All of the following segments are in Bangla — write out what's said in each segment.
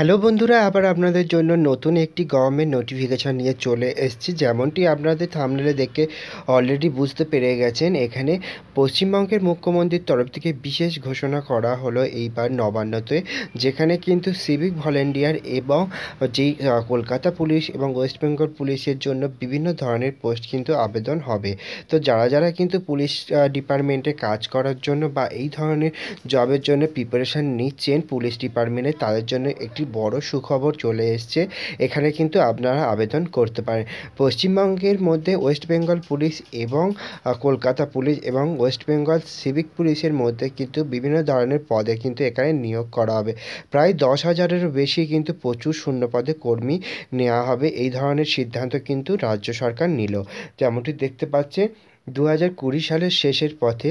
হ্যালো বন্ধুরা আবার আপনাদের জন্য নতুন একটি গভর্নমেন্ট নোটিফিকেশান নিয়ে চলে এসছি যেমনটি আপনাদের থামনেলে দেখে অলরেডি বুঝতে পেরে গেছেন এখানে পশ্চিমবঙ্গের মুখ্যমন্ত্রীর তরফ থেকে বিশেষ ঘোষণা করা হলো এইবার নবান্নতে যেখানে কিন্তু সিভিক ভলেন্টিয়ার এবং যেই কলকাতা পুলিশ এবং ওয়েস্ট বেঙ্গল পুলিশের জন্য বিভিন্ন ধরনের পোস্ট কিন্তু আবেদন হবে তো যারা যারা কিন্তু পুলিশ ডিপার্টমেন্টে কাজ করার জন্য বা এই ধরনের জবের জন্য প্রিপারেশান নিচ্ছেন পুলিশ ডিপার্টমেন্টে তাদের জন্য একটি বড় সুখবর চলে এসছে এখানে কিন্তু আপনারা আবেদন করতে পারেন পশ্চিমবঙ্গের মধ্যে ওয়েস্ট বেঙ্গল পুলিশ এবং কলকাতা পুলিশ এবং ওয়েস্ট বেঙ্গল সিভিক পুলিশের মধ্যে কিন্তু বিভিন্ন ধরনের পদে কিন্তু এখানে নিয়োগ করা হবে প্রায় দশ হাজারেরও বেশি কিন্তু প্রচুর শূন্য পদে কর্মী নেওয়া হবে এই ধরনের সিদ্ধান্ত কিন্তু রাজ্য সরকার নিল যেমনটি দেখতে পাচ্ছে দু সালের শেষের পথে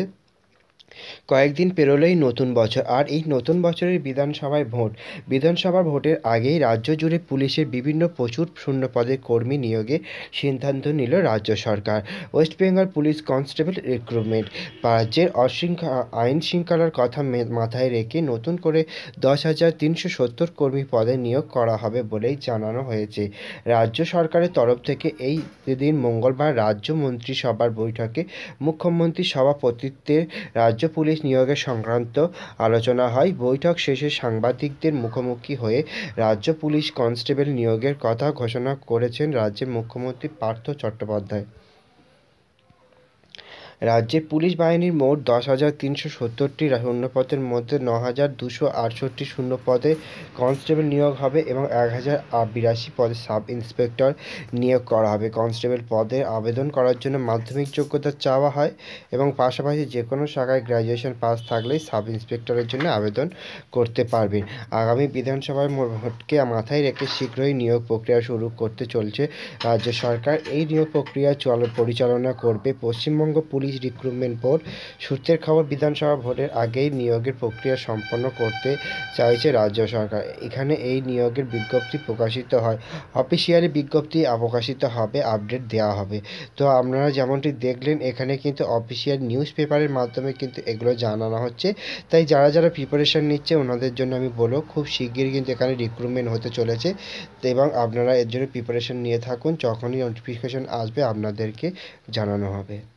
কয়েকদিন পেরোলেই নতুন বছর আর এই নতুন বছরের বিধানসভায় ভোট বিধানসভার ভোটের আগেই রাজ্য জুড়ে পুলিশের বিভিন্ন প্রচুর শূন্য পদে কর্মী নিয়োগে সিদ্ধান্ত নিল রাজ্য সরকার West Bengal police constable recruitment রাজ্যের অশৃঙ্খলা আইন শৃঙ্খলার কথা মাথায় রেখে নতুন করে দশ হাজার তিনশো সত্তর কর্মী পদে নিয়োগ করা হবে বলেই জানানো হয়েছে রাজ্য সরকারের তরফ থেকে এই দিন মঙ্গলবার রাজ্য মন্ত্রিসভার বৈঠকে মুখ্যমন্ত্রী সভাপতিত্বের রাজ্য পুলিশ নিয়োগের সংক্রান্ত আলোচনা হয় বৈঠক শেষে সাংবাদিকদের মুখোমুখি হয়ে রাজ্য পুলিশ কনস্টেবল নিয়োগের কথা ঘোষণা করেছেন রাজ্যের মুখ্যমন্ত্রী পার্থ চট্টোপাধ্যায় রাজ্যে পুলিশ বাহিনীর মোট দশ হাজার তিনশো সত্তরটি শূন্যপদের মধ্যে ন হাজার দুশো আটষট্টি শূন্যপদে কনস্টেবল নিয়োগ হবে এবং এক হাজার বিরাশি পদে সাব ইন্সপেক্টর নিয়োগ করা হবে কনস্টেবল পদে আবেদন করার জন্য মাধ্যমিক যোগ্যতা চাওয়া হয় এবং পাশাপাশি যে কোনো শাখায় গ্র্যাজুয়েশন পাস থাকলেই সাব ইন্সপেক্টরের জন্য আবেদন করতে পারবেন আগামী বিধানসভায় ভোটকে মাথায় রেখে শীঘ্রই নিয়োগ প্রক্রিয়া শুরু করতে চলছে রাজ্য সরকার এই নিয়োগ প্রক্রিয়া চল পরিচালনা করবে Paschimbanga police police recruitment board সূত্রের খবর বিধানসভা ভোটের আগেই নিয়োগের প্রক্রিয়া সম্পন্ন করতে চাইছে রাজ্য সরকার এখানে এই নিয়োগের বিজ্ঞপ্তি প্রকাশিত হয় অফিসিয়ালি বিজ্ঞপ্তি অবকাশিত হবে আপডেট দেওয়া হবে তো আপনারা যেমনটি দেখলেন এখানে কিন্তু অফিসিয়াল নিউজ পেপারের মাধ্যমে কিন্তু এগুলো জানানো হচ্ছে তাই যারা যারা প্রিপারেশান নিচ্ছে ওনাদের জন্য আমি বলো খুব শীঘ্রই কিন্তু এখানে রিক্রুটমেন্ট হতে চলেছে এবং আপনারা এর জন্য প্রিপারেশান নিয়ে থাকুন যখনই নোটিফিকেশান আসবে আপনাদেরকে জানানো হবে